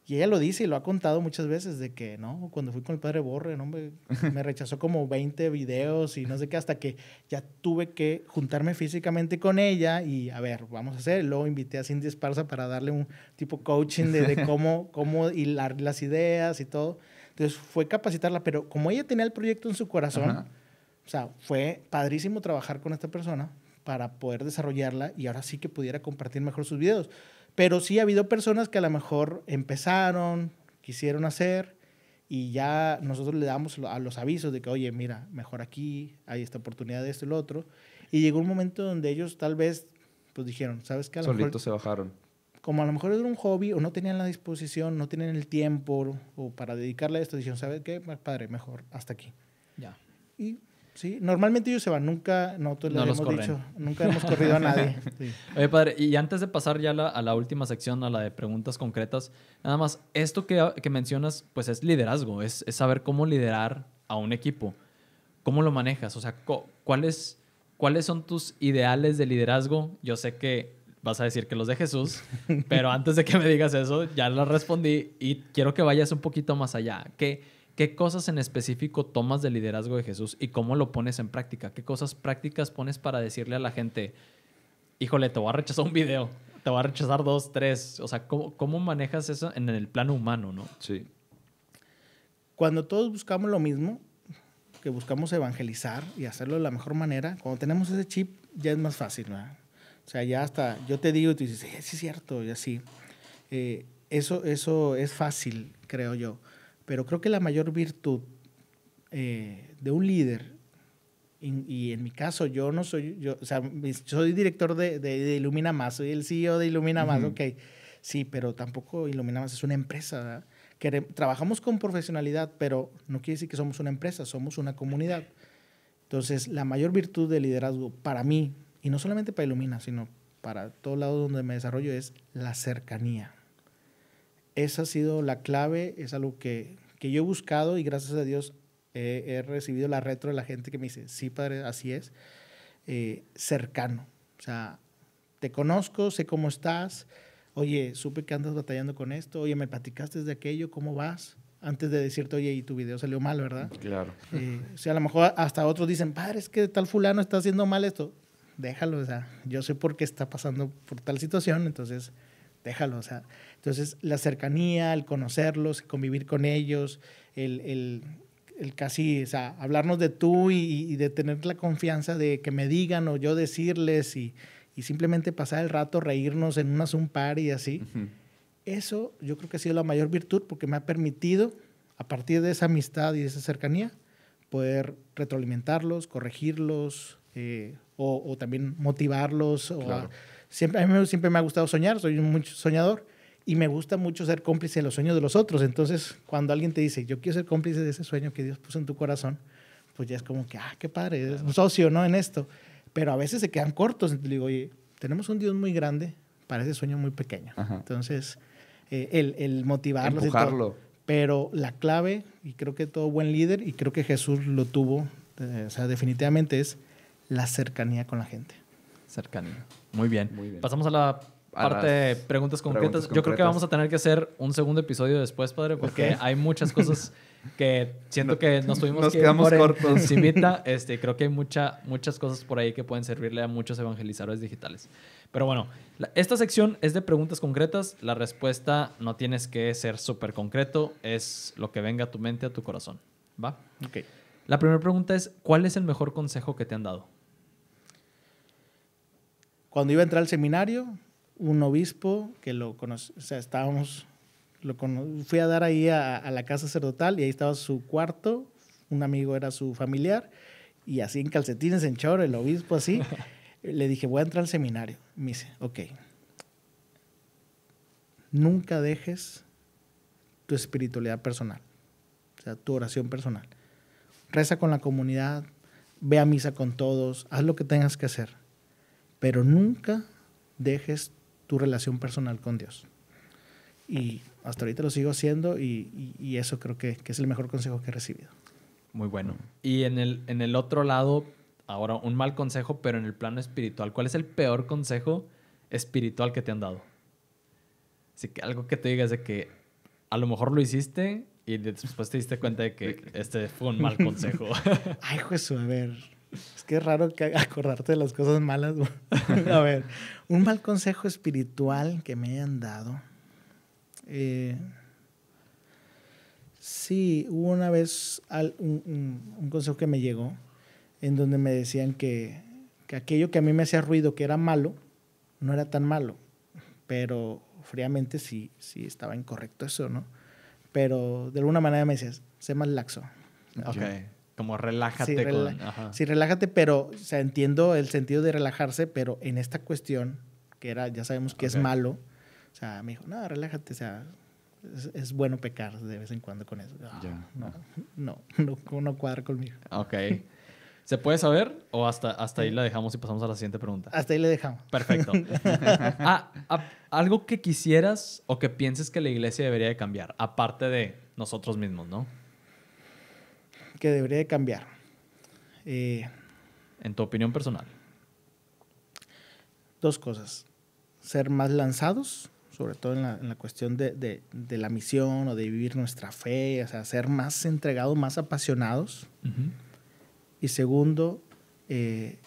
y ella lo dice y lo ha contado muchas veces de que, ¿no? Cuando fui con el padre Borre, ¿no? Me, me, rechazó como 20 videos y no sé qué, hasta que ya tuve que juntarme físicamente con ella y, a ver, vamos a hacer. Luego invité a Cindy Esparza para darle un tipo coaching de, <laughs> cómo, cómo hilar las ideas y todo. Entonces fue capacitarla, pero como ella tenía el proyecto en su corazón, o sea, fue padrísimo trabajar con esta persona para poder desarrollarla y ahora sí que pudiera compartir mejor sus videos pero sí ha habido personas que a lo mejor empezaron, quisieron hacer y ya nosotros le damos a los avisos de que, oye, mira, mejor aquí, hay esta oportunidad de esto y lo otro. Y llegó un momento donde ellos tal vez, pues dijeron, ¿sabes qué? A lo Solitos se bajaron. Como a lo mejor era un hobby o no tenían la disposición, no tenían el tiempo o para dedicarle a esto, dijeron, ¿sabes qué? Padre, mejor hasta aquí. Ya. Y Sí, normalmente ellos se van, nunca, nosotros no hemos dicho, nunca hemos corrido a nadie. <laughs> Oye, padre, y antes de pasar ya a la última sección, a la de preguntas concretas, nada más, esto que, mencionas, pues es liderazgo, es, saber cómo liderar a un equipo. ¿Cómo lo manejas? O sea, ¿cuáles, ¿cuáles son tus ideales de liderazgo? Yo sé que vas a decir que los de Jesús, <laughs> pero antes de que me digas eso, ya lo respondí y quiero que vayas un poquito más allá. ¿Qué? ¿Qué cosas en específico tomas del liderazgo de Jesús y cómo lo pones en práctica? ¿Qué cosas prácticas pones para decirle a la gente, híjole, te voy a rechazar un video, te voy a rechazar dos, tres? O sea, ¿cómo, manejas eso en el plano humano, no? Sí. Cuando todos buscamos lo mismo, que buscamos evangelizar y hacerlo de la mejor manera, cuando tenemos ese chip ya es más fácil, O sea, ya hasta yo te digo y tú dices, sí, eh, sí es cierto, y así. Eh, eso, eso es fácil, creo yo. Pero creo que la mayor virtud eh, de un líder, y, en mi caso yo no soy, yo, o sea, soy director de, de, Ilumina Más, soy el CEO de Ilumina Más, ok, sí, pero tampoco Ilumina Más es una empresa, Que trabajamos con profesionalidad, pero no quiere decir que somos una empresa, somos una comunidad. Entonces, la mayor virtud del liderazgo para mí, y no solamente para Ilumina, sino para todos lados donde me desarrollo, es la cercanía esa ha sido la clave, es algo que, yo he buscado y gracias a Dios he recibido la retro de la gente que me dice, sí, padre, así es, eh, cercano. O sea, te conozco, sé cómo estás, oye, supe que andas batallando con esto, oye, me platicaste de aquello, ¿cómo vas? Antes de decirte, oye, y tu video salió mal, ¿verdad? Claro. Eh, o sea, a lo mejor hasta otros dicen, padre, es que tal fulano está haciendo mal esto. Déjalo, o sea, yo sé por qué está pasando por tal situación, entonces déjalo, o sea. Entonces, la cercanía, el conocerlos, convivir con ellos, el, el, el casi, o sea, hablarnos de tú y, de tener la confianza de que me digan o yo decirles y, y simplemente pasar el rato, reírnos en una Zoom par y así. Eso yo creo que ha sido la mayor virtud porque me ha permitido, a partir de esa amistad y de esa cercanía, poder retroalimentarlos, corregirlos eh, o, también motivarlos o siempre, a mí siempre me ha gustado soñar, soy un mucho soñador y me gusta mucho ser cómplice de los sueños de los otros. Entonces, cuando alguien te dice, yo quiero ser cómplice de ese sueño que Dios puso en tu corazón, pues ya es como que, ah, qué padre, un socio, ¿no? En esto. Pero a veces se quedan cortos. Entonces, digo, oye, tenemos un Dios muy grande para ese sueño muy pequeño. Entonces, eh, el, el, motivarlos. Empujarlo. Pero la clave, y creo que todo buen líder, y creo que Jesús lo tuvo, eh, o sea, definitivamente es la cercanía con la gente. Cercanía. Muy bien. Pasamos a la parte de preguntas concretas. Yo creo que vamos a tener que hacer un segundo episodio después, padre, porque hay muchas cosas que siento que nos tuvimos nos quedamos cortos. <laughs> <laughs> Este, creo que hay muchas cosas por ahí que pueden servirle a muchos evangelizadores digitales. Pero bueno, esta sección es de preguntas concretas. La respuesta no tienes que ser súper concreto, es lo que venga a tu mente, a tu corazón. ¿Va? Ok. La primera pregunta es, ¿cuál es el mejor consejo que te han dado? Cuando iba a entrar al seminario, un obispo que lo conocí, o sea, estábamos, lo fui a dar ahí a, la casa sacerdotal y ahí estaba su cuarto, un amigo era su familiar, y así en calcetines, en chorro, el obispo así, <laughs> le dije, voy a entrar al seminario. Me dice, ok, nunca dejes tu espiritualidad personal, o sea, tu oración personal. Reza con la comunidad, ve a misa con todos, haz lo que tengas que hacer, pero nunca dejes tu relación personal con Dios. Y hasta ahorita lo sigo haciendo y, eso creo que, que, es el mejor consejo que he recibido. Muy bueno. Y en el, en el otro lado, ahora un mal consejo, pero en el plano espiritual, ¿cuál es el peor consejo espiritual que te han dado? Así que algo que te digas de que a lo mejor lo hiciste y después te diste cuenta de que <laughs> este fue un mal consejo. <laughs> Ay, Jesús, a ver es que es raro que acordarte de las cosas malas. <laughs> A ver, un mal consejo espiritual que me hayan dado. Eh, sí, hubo una vez un, consejo que me llegó en donde me decían que, que aquello que a mí me hacía ruido, que era malo, no era tan malo, pero fríamente sí, sí estaba incorrecto eso, ¿no? Pero de alguna manera me decías, sé más laxo. Ok. okay como relájate. Sí, con, sí, relájate, pero, o sea, entiendo el sentido de relajarse, pero en esta cuestión, que era, ya sabemos que es malo, o sea, me dijo, no, relájate, o sea, es, bueno pecar de vez en cuando con eso. Ah, no, ah. <laughs> no, cuadra conmigo. Ok. ¿Se puede saber o hasta, hasta ahí la dejamos y pasamos a la siguiente pregunta? Hasta ahí la dejamos. Perfecto. <laughs> Ah, algo que quisieras o que pienses que la iglesia debería de cambiar, aparte de nosotros mismos, ¿no? que debería cambiar. Eh, en tu opinión personal. Dos cosas. Ser más lanzados, sobre todo en la, cuestión de, la misión o de vivir nuestra fe, o sea, ser más entregados, más apasionados. Y segundo, eh,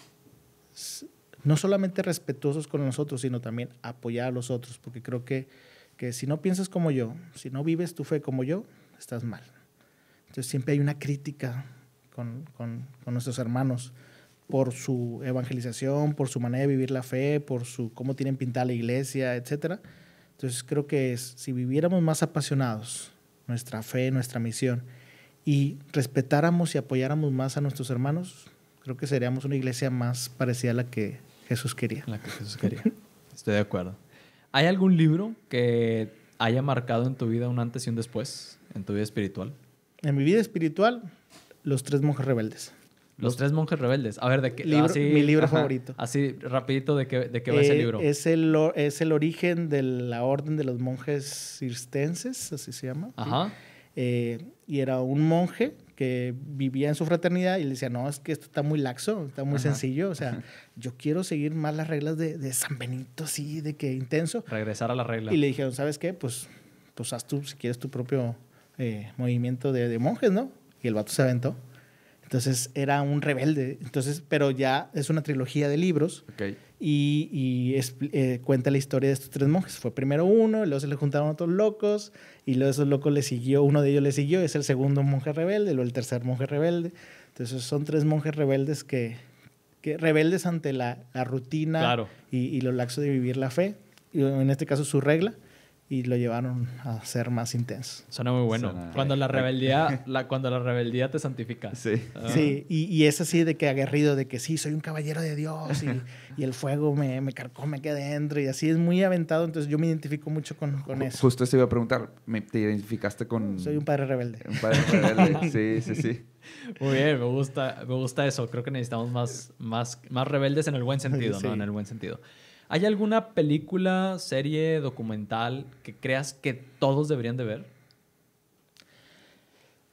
no solamente respetuosos con nosotros, sino también apoyar a los otros, porque creo que, que si no piensas como yo, si no vives tu fe como yo, estás mal. Entonces siempre hay una crítica con, nuestros hermanos por su evangelización, por su manera de vivir la fe, por su cómo tienen pintada la iglesia, etc. Entonces creo que si viviéramos más apasionados nuestra fe, nuestra misión, y respetáramos y apoyáramos más a nuestros hermanos, creo que seríamos una iglesia más parecida a la que Jesús quería. La que Jesús quería. Estoy de acuerdo. ¿Hay algún libro que haya marcado en tu vida un antes y un después, en tu vida espiritual? En mi vida espiritual, Los Tres Monjes Rebeldes. Los Tres Monjes Rebeldes. A ver, ¿de qué? Libro, ah, mi libro favorito. Así, rapidito, ¿de qué, de qué va ese eh, libro? Es el, es el origen de la orden de los monjes cirstenses, así se llama. Ajá. Eh, y era un monje que vivía en su fraternidad y le decía, no, es que esto está muy laxo, está muy sencillo, o sea, yo quiero seguir más las reglas de, San Benito, así, de que intenso. Regresar a las regla. Y le dijeron, ¿sabes qué? Pues, pues haz tú, si quieres, tu propio eh, movimiento de, monjes, ¿no? Y el vato se aventó. Entonces era un rebelde. Entonces, pero ya es una trilogía de libros. Y, eh, cuenta la historia de estos tres monjes. Fue primero uno, luego se le juntaron otros locos, y luego esos locos le siguió, uno de ellos le siguió, es el segundo monje rebelde, luego el tercer monje rebelde. Entonces son tres monjes rebeldes que, que rebeldes ante la, la rutina y, y lo laxo de vivir la fe, y en este caso su regla y lo llevaron a ser más intenso. Suena muy bueno. Cuando la rebeldía, <laughs> la, cuando la rebeldía te santifica. Ah. Sí. y, y, es así de que aguerrido, de que sí, soy un caballero de Dios y, <laughs> y el fuego me, me carcó, me quedé dentro y así es muy aventado, entonces yo me identifico mucho con, con eso. Justo te iba a preguntar, ¿te identificaste con...? Soy un padre rebelde. Un padre rebelde, <laughs> sí, sí, sí. Muy bien, me gusta, me gusta eso. Creo que necesitamos más, más, más rebeldes en el buen sentido, ¿no? En el buen sentido. ¿Hay alguna película, serie, documental que creas que todos deberían de ver?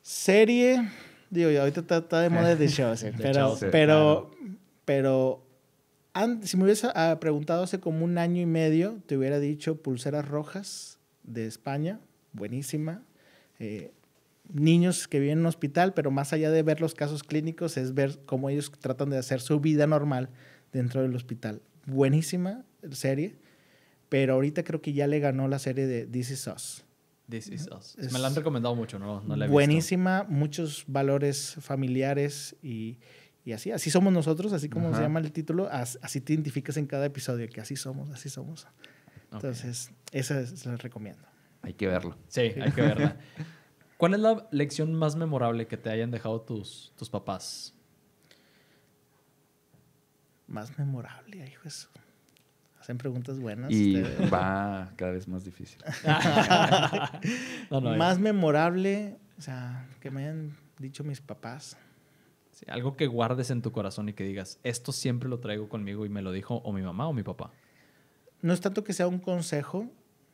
Serie, digo, ahorita está, de moda <laughs> de show, pero, pero, si me hubieses ah, preguntado hace como un año y medio, te hubiera dicho Pulseras Rojas de España, buenísima. Eh, niños que viven en un hospital, pero más allá de ver los casos clínicos, es ver cómo ellos tratan de hacer su vida normal dentro del hospital buenísima serie, pero ahorita creo que ya le ganó la serie de This Is Us. This Is Us. Me la han recomendado mucho, no, Buenísima, muchos valores familiares y, así. Así somos nosotros, así como se llama el título, así te identificas en cada episodio, que así somos, así somos. Entonces, esa se la recomiendo. Hay que verlo. Sí, hay que verla. <laughs> ¿Cuál es la lección más memorable que te hayan dejado tus, tus papás? más memorable, hijo pues Hacen preguntas buenas. Y este. <laughs> va cada vez más difícil. <laughs> más memorable, o sea, que me hayan dicho mis papás. algo que guardes en tu corazón y que digas, esto siempre lo traigo conmigo y me lo dijo o mi mamá o mi papá. No es tanto que sea un consejo,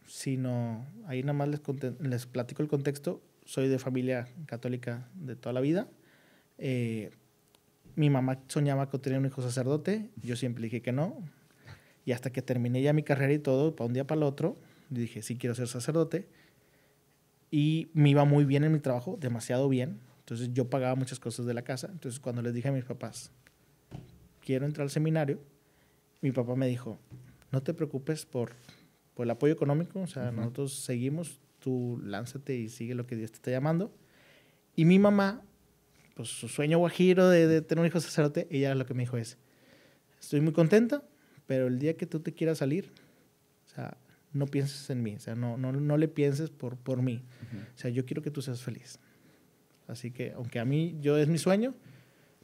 sino ahí nada más les, les platico el contexto. Soy de familia católica de toda la vida. Eh, mi mamá soñaba con tenía un hijo sacerdote, yo siempre dije que no. Y hasta que terminé ya mi carrera y todo, para un día para el otro, dije, sí quiero ser sacerdote. Y me iba muy bien en mi trabajo, demasiado bien. Entonces yo pagaba muchas cosas de la casa. Entonces cuando les dije a mis papás, quiero entrar al seminario, mi papá me dijo, no te preocupes por, el apoyo económico, o sea, nosotros seguimos, tú lánzate y sigue lo que Dios te está llamando. Y mi mamá pues, su sueño guajiro de, tener un hijo sacerdote, ella lo que me dijo es, estoy muy contenta, pero el día que tú te quieras salir, o sea, no pienses en mí, o sea, no, no, le pienses por, por mí, o sea, yo quiero que tú seas feliz. Así que, aunque a mí yo es mi sueño,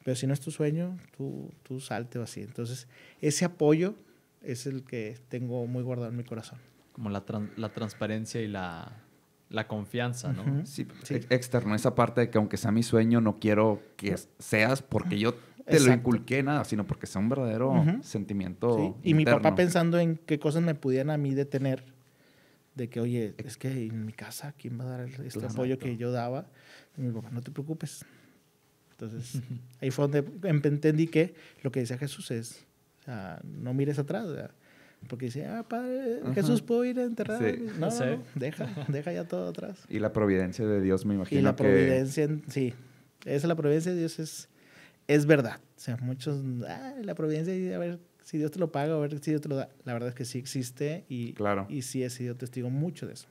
pero si no es tu sueño, tú, salte o así. Entonces, ese apoyo es el que tengo muy guardado en mi corazón. Como la transparencia y la, la confianza, ¿no? sí, externo, esa parte de que aunque sea mi sueño, no quiero que seas porque yo te lo inculqué nada, sino porque sea un verdadero sentimiento. Y mi papá pensando en qué cosas me pudieran a mí detener, de que, oye, es que en mi casa, ¿quién va a dar este apoyo que yo daba? Y mi papá, no te preocupes. Entonces, <laughs> ahí fue donde entendí que lo que decía Jesús es, no mires atrás, porque dice, ah, padre, Jesús, ¿puedo ir a enterrar? No, deja, deja ya todo atrás. Y la providencia de Dios, me imagino. Y la providencia, sí. Esa la providencia de Dios es, verdad. O sea, muchos, ah, la providencia, a ver si Dios te lo paga, a ver si Dios te lo da. La verdad es que sí existe y, y sí he sido testigo mucho de eso.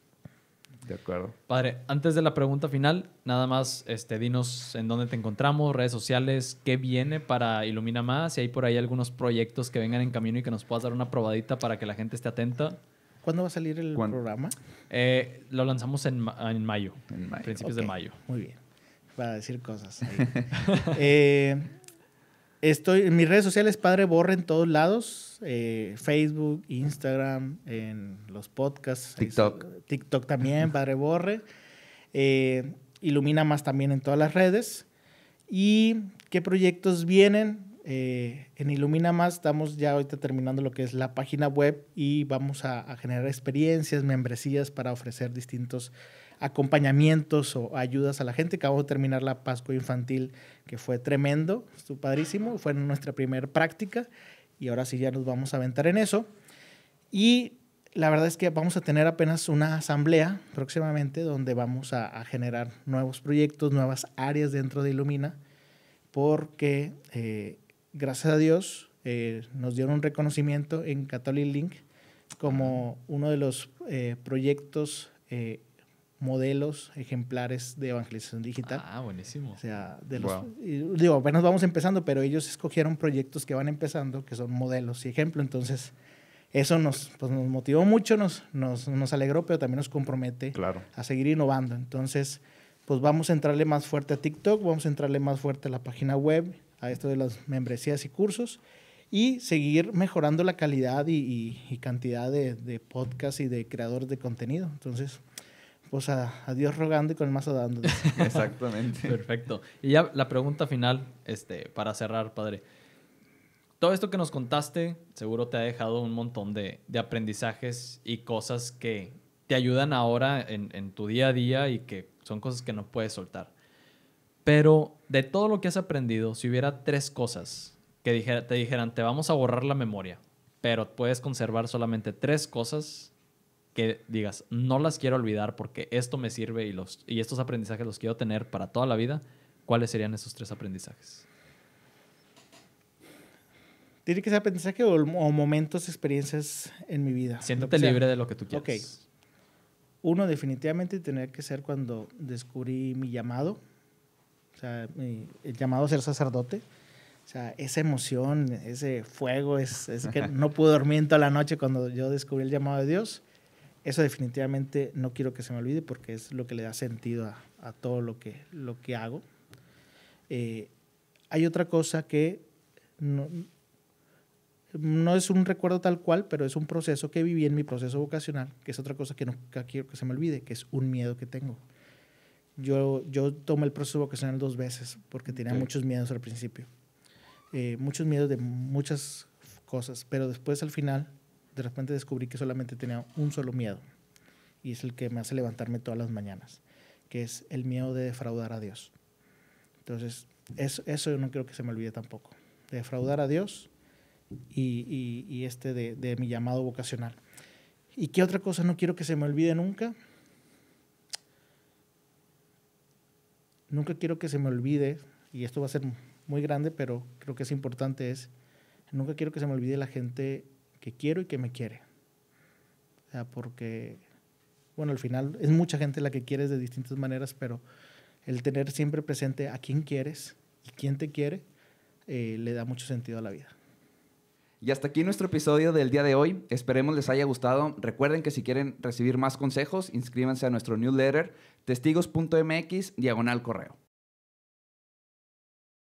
De acuerdo. Padre, antes de la pregunta final, nada más este, dinos en dónde te encontramos, redes sociales, qué viene para Ilumina Más, si hay por ahí algunos proyectos que vengan en camino y que nos puedas dar una probadita para que la gente esté atenta. ¿Cuándo va a salir el programa? Eh, lo lanzamos en, mayo, en principios de mayo. Muy bien, para decir cosas. <laughs> Eh, Estoy en mis redes sociales, padre Borre, en todos lados. Eh, Facebook, Instagram, en los podcasts. TikTok. Eh, TikTok también, <laughs> padre Borre. Eh, Ilumina más también en todas las redes. ¿Y qué proyectos vienen? en Ilumina más estamos ya ahorita terminando lo que es la página web y vamos a generar experiencias, membresías para ofrecer distintos acompañamientos o ayudas a la gente. Acabamos de terminar la Pascua Infantil, que fue tremendo, estuvo padrísimo, fue nuestra primera práctica y ahora sí ya nos vamos a aventar en eso. Y la verdad es que vamos a tener apenas una asamblea próximamente donde vamos a, generar nuevos proyectos, nuevas áreas dentro de Ilumina, porque eh, gracias a Dios eh, nos dieron un reconocimiento en Catholic Link como uno de los eh, proyectos eh, modelos, ejemplares de evangelización digital. Ah, buenísimo. O sea, de los, digo, apenas vamos empezando, pero ellos escogieron proyectos que van empezando, que son modelos y ejemplo. Entonces, eso nos, pues, nos motivó mucho, nos, nos, nos, alegró, pero también nos compromete claro. a seguir innovando. Entonces, pues vamos a entrarle más fuerte a TikTok, vamos a entrarle más fuerte a la página web, a esto de las membresías y cursos y seguir mejorando la calidad y, y, cantidad de, de podcasts y de creadores de contenido. Entonces, pues a, Dios rogando y con el mazo dando. <laughs> Exactamente. Perfecto. Y ya la pregunta final, este, para cerrar, padre. Todo esto que nos contaste seguro te ha dejado un montón de, aprendizajes y cosas que te ayudan ahora en, tu día a día y que son cosas que no puedes soltar. Pero de todo lo que has aprendido, si hubiera tres cosas que dijera, te dijeran, te vamos a borrar la memoria, pero puedes conservar solamente tres cosas que digas, no las quiero olvidar porque esto me sirve y, los, y estos aprendizajes los quiero tener para toda la vida, ¿cuáles serían esos tres aprendizajes? Tiene que ser aprendizaje o, momentos, experiencias en mi vida. Siéntate libre de lo que tú quieras. Uno, definitivamente, tenía que ser cuando descubrí mi llamado, o sea, el llamado a ser sacerdote. O sea, esa emoción, ese fuego, es, que <laughs> no pude dormir toda la noche cuando yo descubrí el llamado de Dios eso definitivamente no quiero que se me olvide porque es lo que le da sentido a, a todo lo que, lo que hago. Eh, hay otra cosa que no, no, es un recuerdo tal cual, pero es un proceso que viví en mi proceso vocacional, que es otra cosa que no quiero que se me olvide, que es un miedo que tengo. Yo, yo tomé el proceso vocacional dos veces porque tenía muchos miedos al principio. Eh, muchos miedos de muchas cosas, pero después al final de repente descubrí que solamente tenía un solo miedo y es el que me hace levantarme todas las mañanas, que es el miedo de defraudar a Dios. Entonces, eso, eso yo no quiero que se me olvide tampoco, defraudar a Dios y, este de, de, mi llamado vocacional. ¿Y qué otra cosa no quiero que se me olvide nunca? Nunca quiero que se me olvide, y esto va a ser muy grande, pero creo que es importante, es, nunca quiero que se me olvide la gente que quiero y que me quiere. O sea, porque, bueno, al final es mucha gente la que quieres de distintas maneras, pero el tener siempre presente a quién quieres y quién te quiere eh, le da mucho sentido a la vida. Y hasta aquí nuestro episodio del día de hoy. Esperemos les haya gustado. Recuerden que si quieren recibir más consejos, inscríbanse a nuestro newsletter testigos.mx diagonal correo.